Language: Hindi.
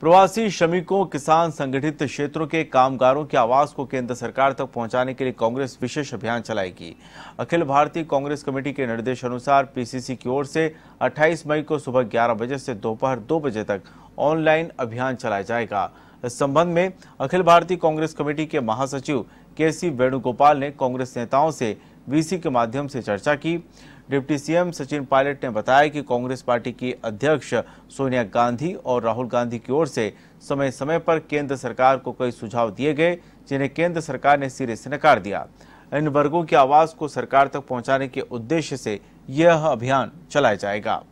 प्रवासी श्रमिकों किसान संगठित क्षेत्रों के कामगारों की आवाज को केंद्र सरकार तक पहुंचाने के लिए कांग्रेस विशेष अभियान चलाएगी अखिल भारतीय कांग्रेस कमेटी के निर्देश अनुसार पीसीसी की ओर से 28 मई को सुबह 11 बजे से दोपहर 2 बजे तक ऑनलाइन अभियान चलाया जाएगा इस संबंध में अखिल भारतीय कांग्रेस कमेटी के महासचिव के सी वेणुगोपाल ने कांग्रेस नेताओं से वीसी के माध्यम से चर्चा की डिप्टी सीएम सचिन पायलट ने बताया कि कांग्रेस पार्टी की अध्यक्ष सोनिया गांधी और राहुल गांधी की ओर से समय समय पर केंद्र सरकार को कई सुझाव दिए गए जिन्हें केंद्र सरकार ने सिरे से नकार दिया इन वर्गों की आवाज को सरकार तक पहुंचाने के उद्देश्य से यह अभियान चलाया जाएगा